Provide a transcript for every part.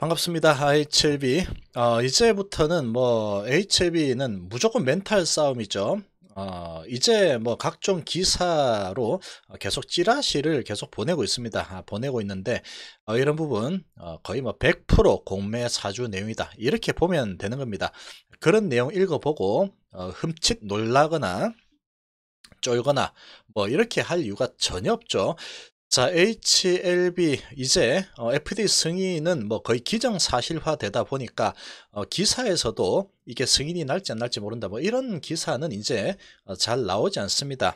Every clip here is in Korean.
반갑습니다. HLB. 어, 이제부터는 뭐 HLB는 무조건 멘탈 싸움이죠. 어, 이제 뭐 각종 기사로 계속 찌라시를 계속 보내고 있습니다. 아, 보내고 있는데 어, 이런 부분 어, 거의 뭐 100% 공매 사주 내용이다. 이렇게 보면 되는 겁니다. 그런 내용 읽어보고 어, 흠칫 놀라거나 쫄거나 뭐 이렇게 할 이유가 전혀 없죠. 자, HLB 이제 FD 어, 승인은 뭐 거의 기정사실화되다 보니까 어, 기사에서도 이게 승인이 날지 안 날지 모른다 뭐 이런 기사는 이제 어, 잘 나오지 않습니다.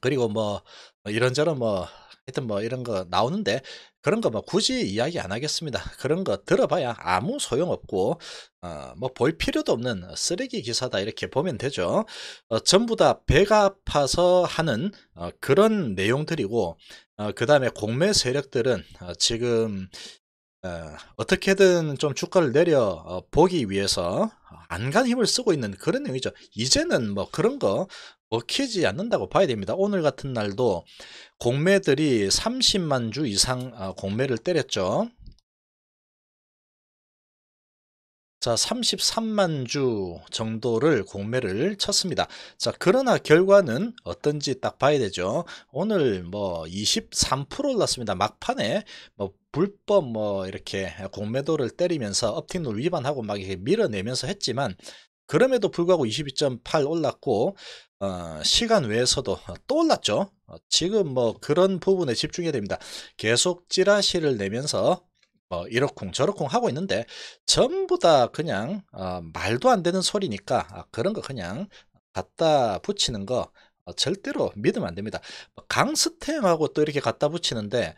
그리고 뭐, 뭐 이런저런 뭐 하여튼 뭐 이런 거 나오는데 그런 거 뭐 굳이 이야기 안 하겠습니다. 그런 거 들어봐야 아무 소용없고 어, 뭐볼 필요도 없는 쓰레기 기사다 이렇게 보면 되죠. 어, 전부 다 배가 아파서 하는 어, 그런 내용들이고 어, 그 다음에 공매 세력들은 어, 지금 어, 떻게든좀 주가를 내려 어, 보기 위해서 안간 힘을 쓰고 있는 그런 내용이죠. 이제는 뭐 그런 거 먹히지 뭐 않는다고 봐야 됩니다. 오늘 같은 날도 공매들이 30만 주 이상 아, 공매를 때렸죠. 자, 33만 주 정도를 공매를 쳤습니다. 자, 그러나 결과는 어떤지 딱 봐야 되죠. 오늘 뭐 23% 올랐습니다. 막판에 뭐 불법 뭐 이렇게 공매도를 때리면서 업팅룰 위반하고 막 이렇게 밀어내면서 했지만 그럼에도 불구하고 22.8 올랐고 어, 시간 외에서도 떠올랐죠. 어, 지금 뭐 그런 부분에 집중해야 됩니다. 계속 찌라시를 내면서 뭐 이렇쿵 저렇쿵 하고 있는데 전부 다 그냥 어, 말도 안 되는 소리니까 아, 그런 거 그냥 갖다 붙이는 거 절대로 믿으면 안 됩니다. 뭐 강스템하고 또 이렇게 갖다 붙이는데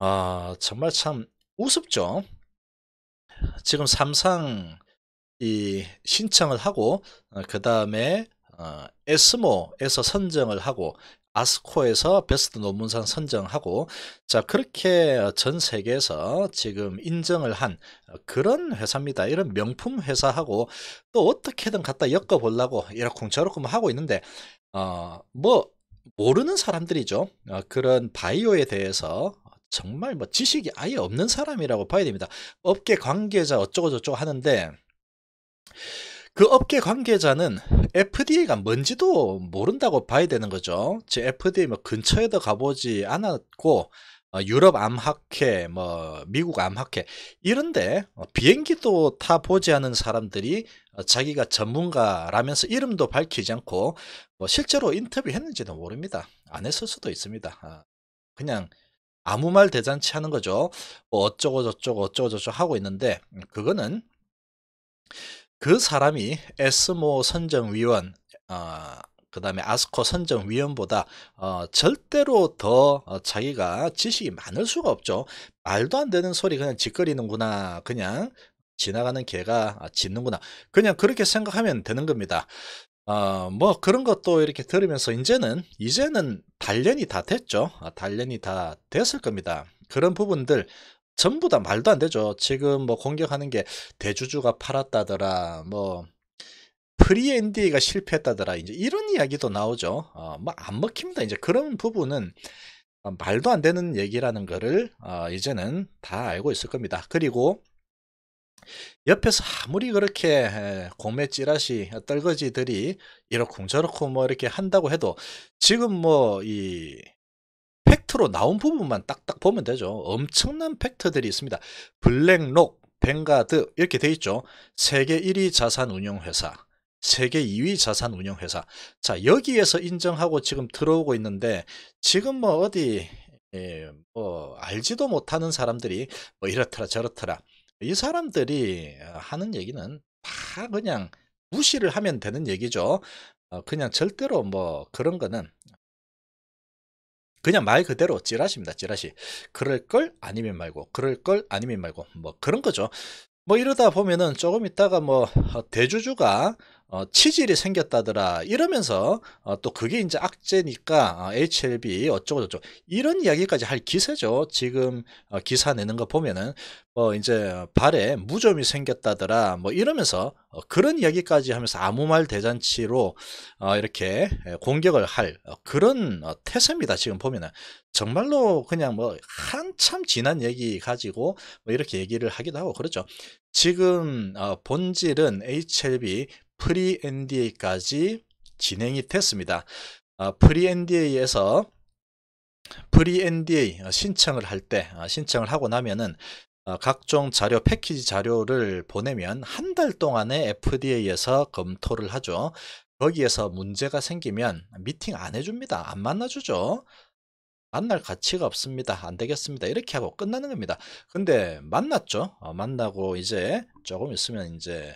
아, 정말 참 우습죠. 지금 삼상 이 신청을 하고 그 다음에 어, 에스모에서 선정을 하고 아스코에서 베스트 논문상 선정하고 자 그렇게 전 세계에서 지금 인정을 한 그런 회사입니다. 이런 명품 회사하고 또 어떻게든 갖다 엮어 보려고 이러쿵저러쿵 하고 있는데 어뭐 모르는 사람들이죠. 어, 그런 바이오에 대해서 정말 뭐 지식이 아예 없는 사람이라고 봐야 됩니다. 업계 관계자 어쩌고저쩌고 하는데 그 업계 관계자는 FDA가 뭔지도 모른다고 봐야 되는 거죠. 즉 FDA 뭐 근처에도 가보지 않았고 어, 유럽 암학회, 뭐 미국 암학회 이런데 어, 비행기도 타 보지 않은 사람들이 어, 자기가 전문가라면서 이름도 밝히지 않고 뭐 실제로 인터뷰했는지도 모릅니다. 안 했을 수도 있습니다. 아, 그냥 아무 말 대잔치 하는 거죠. 뭐 어쩌고 저쩌고 어쩌고 저쩌고 하고 있는데 음, 그거는 그 사람이 에스모 선정위원 어, 그 다음에 아스코 선정위원보다 어, 절대로 더 어, 자기가 지식이 많을 수가 없죠. 말도 안 되는 소리 그냥 짓거리는구나. 그냥 지나가는 개가 아, 짖는구나. 그냥 그렇게 생각하면 되는 겁니다. 어, 뭐 그런 것도 이렇게 들으면서 이제는 이제는 단련이 다 됐죠. 아, 단련이 다 됐을 겁니다. 그런 부분들 전부 다 말도 안 되죠. 지금 뭐 공격하는 게 대주주가 팔았다더라, 뭐 프리 NDA가 실패했다더라, 이제 이런 이야기도 나오죠. 어, 뭐 안 먹힙니다. 이제 그런 부분은 어, 말도 안 되는 얘기라는 거를 어, 이제는 다 알고 있을 겁니다. 그리고 옆에서 아무리 그렇게 공매 찌라시 어, 떨거지들이 이렇쿵저렇쿵 뭐 이렇게 한다고 해도 지금 뭐이 팩트로 나온 부분만 딱딱 보면 되죠. 엄청난 팩트들이 있습니다. 블랙록, 뱅가드 이렇게 돼 있죠. 세계 1위 자산 운용 회사, 세계 2위 자산 운용 회사. 자, 여기에서 인정하고 지금 들어오고 있는데 지금 뭐 어디 예, 뭐 알지도 못하는 사람들이 뭐 이렇더라 저렇더라 이 사람들이 하는 얘기는 다 그냥 무시를 하면 되는 얘기죠. 어, 그냥 절대로 뭐 그런 거는 그냥 말 그대로 찌라시입니다. 찌라시. 그럴 걸 아니면 말고 그럴 걸 아니면 말고 뭐 그런 거죠. 뭐 이러다 보면은 조금 있다가 뭐 어, 대주주가 어, 치질이 생겼다더라 이러면서 어, 또 그게 이제 악재니까 어, HLB 어쩌고 저쩌고 이런 이야기까지 할 기세죠. 지금 어, 기사 내는 거 보면은 뭐 이제 어, 발에 무좀이 생겼다더라 뭐 이러면서 어, 그런 이야기까지 하면서 아무 말 대잔치로 어, 이렇게 공격을 할 어, 그런 어, 태세입니다. 지금 보면은 정말로 그냥 뭐 한참 지난 얘기 가지고 뭐 이렇게 얘기를 하기도 하고 그렇죠. 지금 어, 본질은 HLB 프리 NDA까지 진행이 됐습니다. 프리 NDA에서 프리 NDA 신청을 할때 아, 신청을 하고 나면은 어, 각종 자료 패키지 자료를 보내면 한 달 동안에 FDA에서 검토를 하죠. 거기에서 문제가 생기면 미팅 안 해줍니다. 안 만나주죠. 만날 가치가 없습니다. 안 되겠습니다. 이렇게 하고 끝나는 겁니다. 근데 만났죠. 어, 만나고 이제 조금 있으면 이제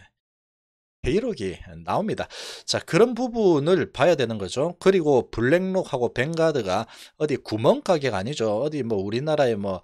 베이록이 나옵니다. 자 그런 부분을 봐야 되는 거죠. 그리고 블랙록하고 벵가드가 어디 구멍가게가 아니죠. 어디 뭐우리나라에 뭐,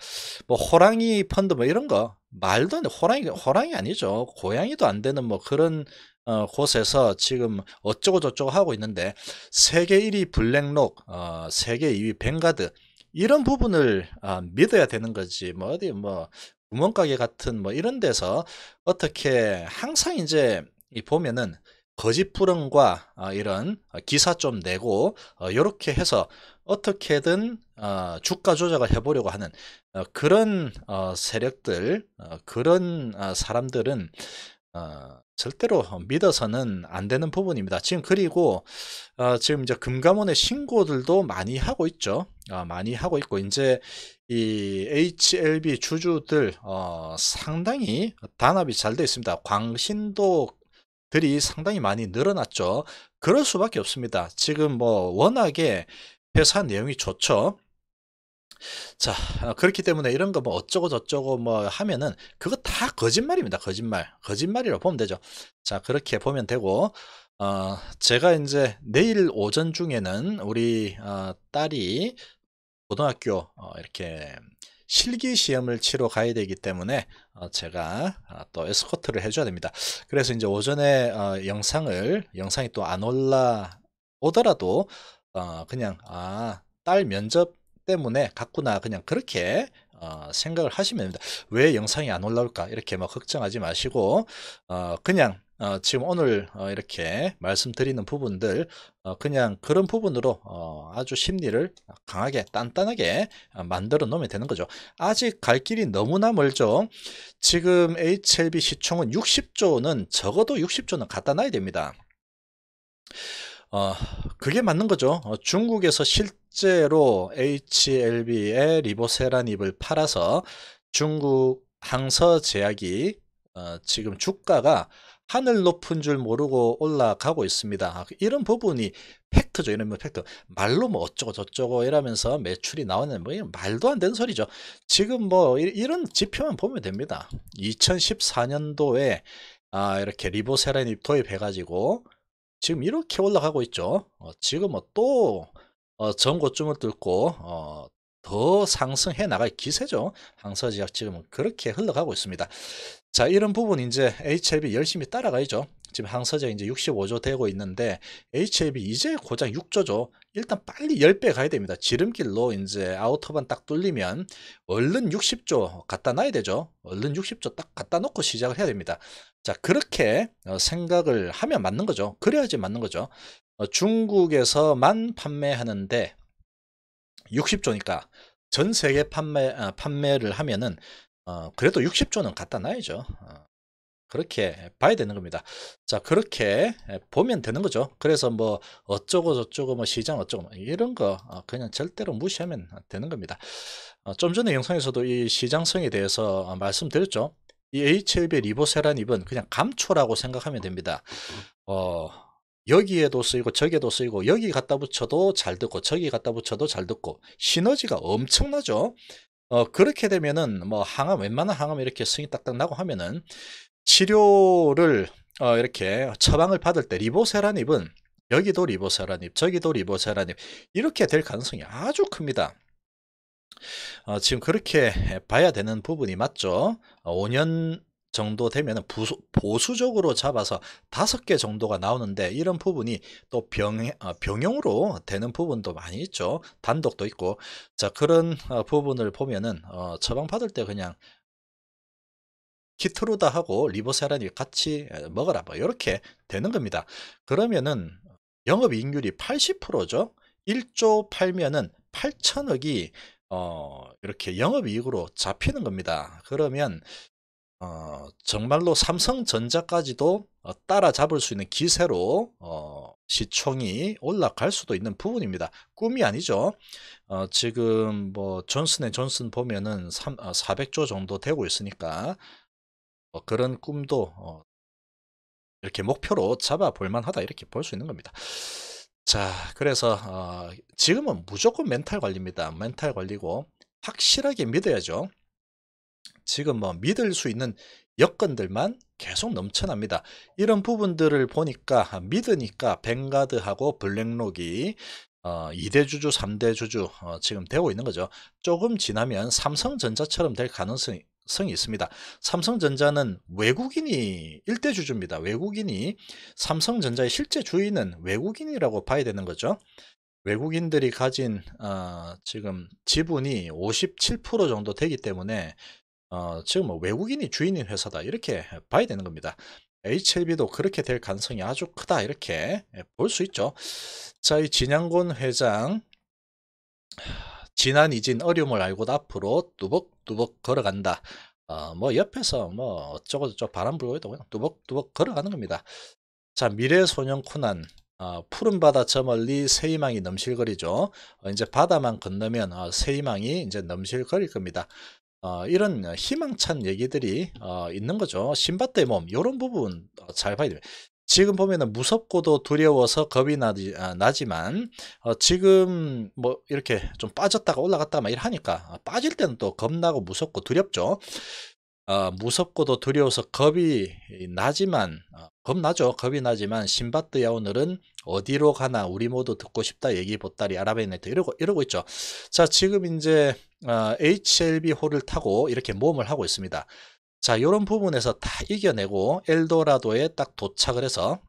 뭐 호랑이 펀드 뭐 이런 거 말도 안 돼. 호랑이 호랑이 아니죠. 고양이도 안 되는 뭐 그런 어, 곳에서 지금 어쩌고 저쩌고 하고 있는데 세계 1위 블랙록, 어, 세계 2위 벵가드 이런 부분을 어, 믿어야 되는 거지 뭐 어디 뭐 구멍가게 같은 뭐 이런 데서 어떻게 항상 이제 이 보면은 거짓부렁과 어, 이런 어, 기사 좀 내고 이렇게 어, 해서 어떻게든 주가 조작을 해보려고 하는 그런 세력들 그런 사람들은 절대로 믿어서는 안 되는 부분입니다. 지금 그리고 지금 이제 금감원의 신고들도 많이 하고 있죠. 많이 하고 있고 이제 이 HLB 주주들 상당히 단합이 잘 되어 있습니다. 광신도 들이 상당히 많이 늘어났죠. 그럴 수밖에 없습니다. 지금 뭐 워낙에 회사 내용이 좋죠. 자, 아, 그렇기 때문에 이런 거 뭐 어쩌고 저쩌고 뭐 하면은 그거 다 거짓말입니다. 거짓말. 거짓말이라고 보면 되죠. 자, 그렇게 보면 되고, 어, 제가 이제 내일 오전 중에는 우리 어, 딸이 고등학교 어, 이렇게 실기 시험을 치러 가야 되기 때문에 어, 제가 아, 또 에스코트를 해줘야 됩니다. 그래서 이제 오전에 어, 영상을 영상이 또 안 올라오더라도 어, 그냥 아 딸 면접 때문에 갔구나 그냥 그렇게 생각을 하시면 됩니다. 왜 영상이 안 올라올까 이렇게 막 뭐 걱정하지 마시고 그냥 어, 지금 오늘 어, 이렇게 말씀드리는 부분들 어, 그냥 그런 부분으로 어, 아주 심리를 강하게 단단하게 어, 만들어 놓으면 되는 거죠 아직 갈 길이 너무나 멀죠 지금 HLB 시총은 60조는 적어도 60조는 갖다 놔야 됩니다 어, 그게 맞는 거죠. 어, 중국에서 실제로 HLB의 리보세라닙을 팔아서 중국 항서제약이 어, 지금 주가가 하늘 높은 줄 모르고 올라가고 있습니다. 이런 부분이 팩트죠. 이런 뭐 팩트. 말로 뭐 어쩌고 저쩌고 이러면서 매출이 나오는 뭐 말도 안 되는 소리죠. 지금 뭐 이런 지표만 보면 됩니다. 2014년도에 아 이렇게 리보세라닙 도입해가지고 지금 이렇게 올라가고 있죠. 어 지금 뭐또 어, 전고점을 뚫고 어, 더 상승해 나갈 기세죠. 항서지역 지금 그렇게 흘러가고 있습니다. 자, 이런 부분 이제 HLB 열심히 따라가야죠. 지금 항서지역 이제 65조 되고 있는데 HLB 이제 고작 6조죠. 일단 빨리 10배 가야 됩니다. 지름길로 이제 아우터반 딱 뚫리면 얼른 60조 갖다 놔야 되죠. 얼른 60조 딱 갖다 놓고 시작을 해야 됩니다. 자, 그렇게 어, 생각을 하면 맞는 거죠. 그래야지 맞는 거죠. 어, 중국에서만 판매하는데 60조니까 전 세계 판매, 아, 판매를 하면은 어, 그래도 60조는 갖다 놔야죠. 어, 그렇게 봐야 되는 겁니다. 자, 그렇게 보면 되는 거죠. 그래서 뭐 어쩌고 저쩌고 뭐 시장 어쩌고 뭐 이런 거 어, 그냥 절대로 무시하면 되는 겁니다. 어, 좀 전에 영상에서도 이 시장성에 대해서 어, 말씀드렸죠. 이 HLB 리보세란입은 그냥 감초라고 생각하면 됩니다. 어, 여기에도 쓰이고 저기에도 쓰이고 여기 갖다 붙여도 잘 듣고 저기 갖다 붙여도 잘 듣고 시너지가 엄청나죠. 어, 그렇게 되면은 뭐 항암 웬만한 항암 이렇게 승이 딱딱 나고 하면은 치료를 어, 이렇게 처방을 받을 때 리보세라닙은 여기도 리보세라닙 저기도 리보세라닙 이렇게 될 가능성이 아주 큽니다. 어, 지금 그렇게 봐야 되는 부분이 맞죠. 5년 어, 정도 되면 보수적으로 잡아서 다섯 개 정도가 나오는데 이런 부분이 또 병, 아, 병용으로 되는 부분도 많이 있죠. 단독도 있고. 자, 그런 어, 부분을 보면은, 어, 처방받을 때 그냥 키트루다 하고 리보세라니 같이 먹어라. 뭐, 이렇게 되는 겁니다. 그러면은 영업이익률이 80%죠. 1조 팔면은 8천억이 어, 이렇게 영업이익으로 잡히는 겁니다. 그러면 어, 정말로 삼성전자까지도 어, 따라잡을 수 있는 기세로 어, 시총이 올라갈 수도 있는 부분입니다. 꿈이 아니죠. 어, 지금 뭐 존슨 앤 존슨 보면은 3, 400조 어, 정도 되고 있으니까 어, 그런 꿈도 어, 이렇게 목표로 잡아 볼만하다 이렇게 볼 수 있는 겁니다. 자 그래서 어, 지금은 무조건 멘탈 관리입니다. 멘탈 관리고 확실하게 믿어야죠. 지금 뭐 믿을 수 있는 여건들만 계속 넘쳐납니다. 이런 부분들을 보니까 아, 믿으니까 벵가드하고 블랙록이 어, 2대 주주, 3대 주주 어, 지금 되고 있는 거죠. 조금 지나면 삼성전자처럼 될 가능성이 성이 있습니다. 삼성전자는 외국인이 일대 주주입니다. 외국인이 삼성전자의 실제 주인은 외국인이라고 봐야 되는 거죠. 외국인들이 가진 어, 지금 지분이 57% 정도 되기 때문에 어, 지금 뭐 외국인이 주인인 회사다 이렇게 봐야 되는 겁니다. HLB도 그렇게 될 가능성이 아주 크다 이렇게 볼 수 있죠. 자, 이 진양곤 회장 지난 이진 어려움을 알고 앞으로 뚜벅뚜벅 걸어간다. 어, 뭐 옆에서 뭐 어쩌고저쩌고 바람 불고 있다 그냥 뚜벅뚜벅 걸어가는 겁니다. 자, 미래소년 코난 어, 푸른 바다 저 멀리 새희망이 넘실거리죠. 어, 이제 바다만 건너면 어, 새희망이 이제 넘실거릴 겁니다. 어, 이런 희망찬 얘기들이 어, 있는 거죠. 신밧드의 몸 이런 부분 어, 잘 봐야 돼요. 지금 보면은 무섭고도 두려워서 겁이 나지, 아, 나지만 어, 지금 뭐 이렇게 좀 빠졌다가 올라갔다 막 이하니까 아, 빠질 때는 또 겁나고 무섭고 두렵죠. 어, 무섭고도 두려워서 겁이 나지만 어, 겁나죠 겁이 나지만 신밧드야 오늘은 어디로 가나 우리 모두 듣고 싶다 얘기 보따리 아랍에네트 이러고 이러고 있죠 자 지금 이제 어, HLB 호를 타고 이렇게 모험을 하고 있습니다 자 이런 부분에서 다 이겨내고 엘도라도에 딱 도착을 해서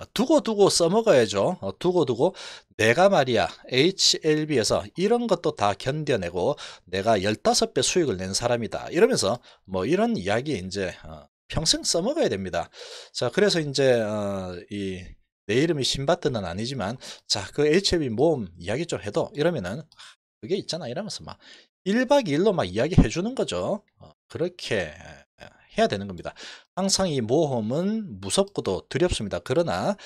어, 두고 두고 써먹어야죠. 어, 두고 두고 내가 말이야 HLB에서 이런 것도 다 견뎌내고 내가 15배 수익을 낸 사람이다. 이러면서 뭐 이런 이야기 이제 어, 평생 써먹어야 됩니다. 자 그래서 이제 이 내 이름이 신바트는 아니지만 자 그 HLB 모험 이야기 좀 해도 이러면은 그게 있잖아 이러면서 막 1박 2일로 막 이야기해 주는 거죠. 그렇게 해야 되는 겁니다. 항상 이 모험은 무섭고도 두렵습니다. 그러나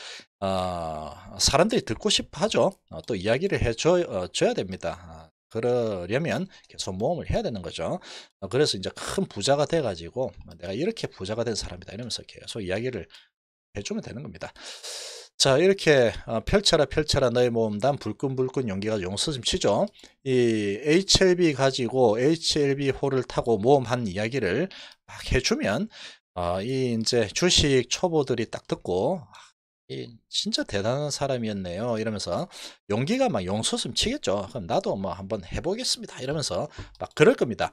어, 사람들이 듣고 싶어 하죠. 어, 또 이야기를 해줘야 어, 됩니다. 아, 그러려면 계속 모험을 해야 되는 거죠. 어, 그래서 이제 큰 부자가 돼가지고 내가 이렇게 부자가 된 사람이다 이러면서 계속 이야기를 해주면 되는 겁니다. 자 이렇게 어, 펼쳐라 펼쳐라 너의 모험담 불끈불끈 용기가 용서좀 치죠 이 HLB 가지고 HLB 호를 타고 모험한 이야기를 딱 해주면 어, 이 이제 주식 초보들이 딱 듣고 아, 이 진짜 대단한 사람이었네요 이러면서 용기가 막 용솟음 치겠죠 그럼 나도 뭐 한번 해보겠습니다 이러면서 막 그럴 겁니다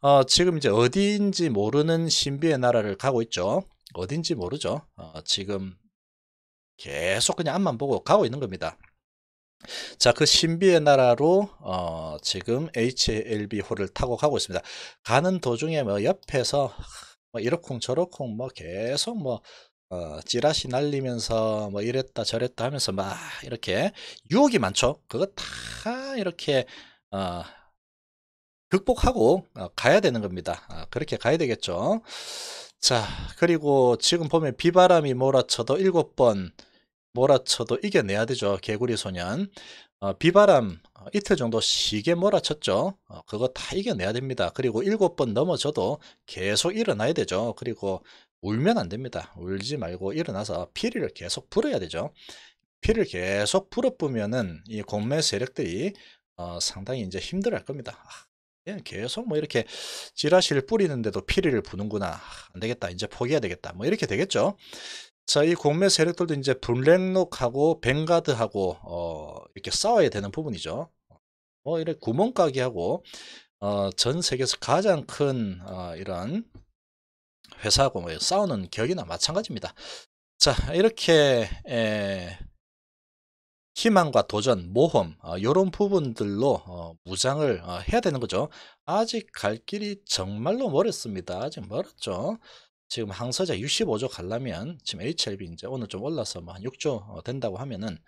어, 지금 이제 어디인지 모르는 신비의 나라를 가고 있죠 어딘지 모르죠 어, 지금 계속 그냥 앞만 보고 가고 있는 겁니다 자, 그 신비의 나라로 어, 지금 HLB호를 타고 가고 있습니다. 가는 도중에 뭐 옆에서 뭐이렇쿵저렇쿵뭐 뭐 계속 뭐 어, 찌라시 날리면서 뭐 이랬다 저랬다 하면서 막 이렇게 유혹이 많죠. 그거 다 이렇게 어, 극복하고 어, 가야 되는 겁니다. 어, 그렇게 가야 되겠죠. 자, 그리고 지금 보면 비바람이 몰아쳐도 일곱 번 몰아쳐도 이겨내야 되죠. 개구리 소년. 어, 비바람 어, 이틀 정도 시계 몰아쳤죠. 어, 그거 다 이겨내야 됩니다. 그리고 일곱 번 넘어져도 계속 일어나야 되죠. 그리고 울면 안 됩니다. 울지 말고 일어나서 피리를 계속 불어야 되죠. 피를 계속 불어뿌면은 이 공매 세력들이 어, 상당히 이제 힘들할 겁니다. 아, 계속 뭐 이렇게 지라시를 뿌리는데도 피리를 부는구나. 아, 안 되겠다. 이제 포기해야 되겠다. 뭐 이렇게 되겠죠. 자, 이 공매 세력들도 이제 블랙록하고 벵가드하고 어, 이렇게 싸워야 되는 부분이죠. 뭐이래 구멍가게하고 어, 전 세계에서 가장 큰 어, 이런 회사하고 뭐 싸우는 격이나 마찬가지입니다. 자, 이렇게 에, 희망과 도전, 모험 어, 이런 부분들로 어, 무장을 어, 해야 되는 거죠. 아직 갈 길이 정말로 멀었습니다. 아직 멀었죠. 지금 항서자 65조 갈라면 지금 HLB 이제 오늘 좀 올라서 뭐 한 6조 어, 된다고 하면은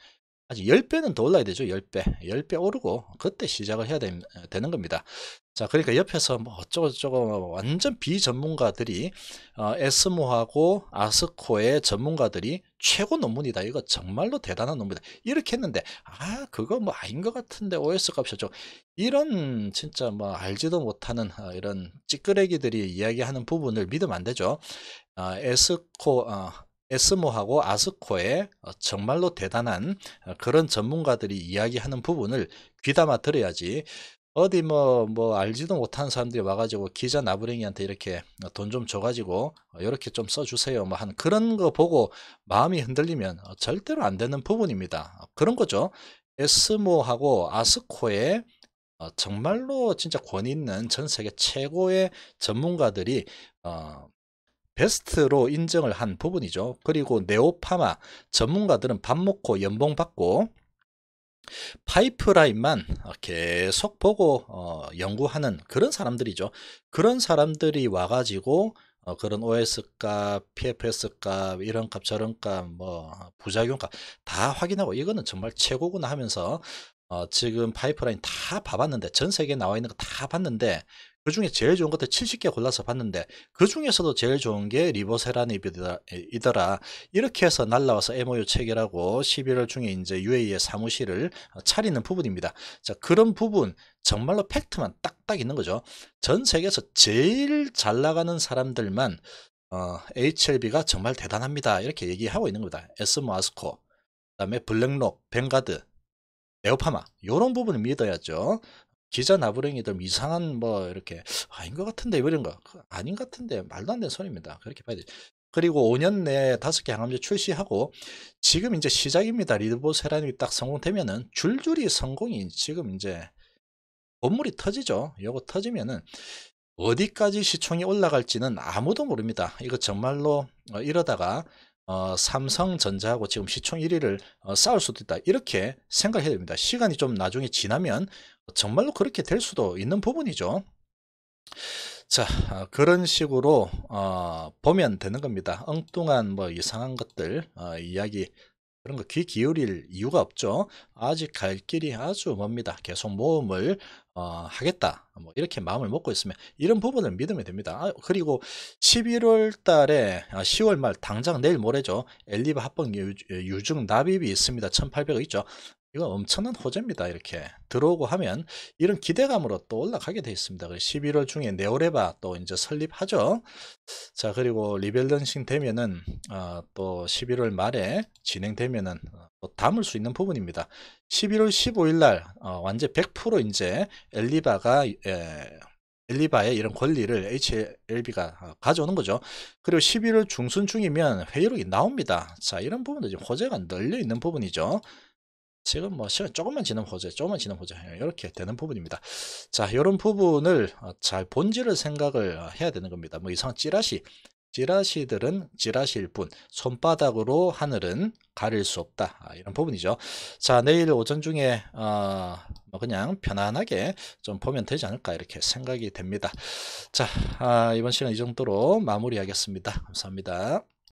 아직 10배는 더 올라야 되죠. 10배. 10배 오르고 그때 시작을 해야 되, 는 겁니다. 자, 그러니까 옆에서 뭐 어쩌고저쩌고 뭐 완전 비전문가들이 어, 에스모하고 아스코의 전문가들이 최고 논문이다. 이거 정말로 대단한 논문이다. 이렇게 했는데 아, 그거 뭐 아닌 것 같은데 OS 값이 좀 이런 진짜 뭐 알지도 못하는 어, 이런 찌끄레기들이 이야기하는 부분을 믿으면 안 되죠. 어, 에스코 어, 에스모하고 아스코의 어, 정말로 대단한 어, 그런 전문가들이 이야기하는 부분을 귀담아 들어야지 어디 뭐, 뭐, 알지도 못한 사람들이 와가지고 기자 나부랭이한테 이렇게 어, 돈좀 줘가지고 이렇게 좀 써주세요. 뭐 한 그런 거 보고 마음이 흔들리면 절대로 안 되는 부분입니다. 그런 거죠. 에스모하고 아스코의 정말로 진짜 권위 있는 전 세계 최고의 전문가들이 어, 베스트로 인정을 한 부분이죠. 그리고 네오파마 전문가들은 밥 먹고 연봉 받고 파이프라인만 계속 보고 어, 연구하는 그런 사람들이죠. 그런 사람들이 와가지고 어, 그런 OS 값, PFS 값, 이런 값, 저런 값, 뭐 부작용 값 다 확인하고 이거는 정말 최고구나 하면서 어, 지금 파이프라인 다 봐봤는데 전 세계에 나와 있는 거 다 봤는데 그 중에 제일 좋은 것들 70개 골라서 봤는데 그 중에서도 제일 좋은 게 리버세라닙이더라. 이렇게 해서 날라와서 MOU 체결하고 11월 중에 이제 UAE의 사무실을 어, 차리는 부분입니다. 자 그런 부분 정말로 팩트만 딱딱 있는 거죠. 전 세계에서 제일 잘 나가는 사람들만 어, HLB가 정말 대단합니다. 이렇게 얘기하고 있는 겁니다. 에스모 아스코, 그 다음에 블랙록, 벵가드, 에어파마 이런 부분을 믿어야죠. 기자 나부랭이든 이상한 뭐 이렇게 아닌 것 같은데 이런 거 아닌 것 같은데 말도 안 되는 소리입니다. 그렇게 봐야 돼. 그리고 5년 내에 다섯 개 항암제 출시하고 지금 이제 시작입니다. 리드보세란이 라딱 성공되면은 줄줄이 성공이 지금 이제 건물이 터지죠. 요거 터지면은 어디까지 시총이 올라갈지는 아무도 모릅니다. 이거 정말로 어 이러다가 어, 삼성전자하고 지금 시총 1위를 어, 싸울 수도 있다 이렇게 생각해야 됩니다 시간이 좀 나중에 지나면 정말로 그렇게 될 수도 있는 부분이죠 자 어, 그런 식으로 어, 보면 되는 겁니다 엉뚱한 뭐 이상한 것들 어, 이야기 그런 거 귀 기울일 이유가 없죠. 아직 갈 길이 아주 멉니다. 계속 모험을 어, 하겠다. 뭐 이렇게 마음을 먹고 있으면 이런 부분을 믿으면 됩니다. 아, 그리고 11월 달에 아, 10월 말 당장 내일 모레죠. 엘리바 합병 유 유중 납입이 있습니다. 1800억 있죠. 이거 엄청난 호재입니다. 이렇게 들어오고 하면 이런 기대감으로 또 올라가게 돼 있습니다. 11월 중에 네오레바 또 이제 설립하죠. 자 그리고 리밸런싱 되면은 어, 또 11월 말에 진행되면은 어, 또 담을 수 있는 부분입니다. 11월 15일 날 어, 완전 100% 이제 엘리바가 에, 엘리바의 이런 권리를 HLB가 어, 가져오는 거죠. 그리고 11월 중순 중이면 회의록이 나옵니다. 자 이런 부분도 지금 호재가 널려 있는 부분이죠. 지금 뭐 시간 조금만 지나면 호재, 조금만 지나면 호재 이렇게 예, 되는 부분입니다. 자, 이런 부분을 어, 잘 본질을 생각을 어, 해야 되는 겁니다. 뭐 이상한 찌라시, 찌라시들은 찌라시일 뿐 손바닥으로 하늘은 가릴 수 없다 아, 이런 부분이죠 자 내일 오전 중에 어, 뭐 그냥 편안하게 좀 보면 되지 않을까 이렇게 생각이 됩니다 자 아, 이번 시간 이 정도로 마무리하겠습니다 감사합니다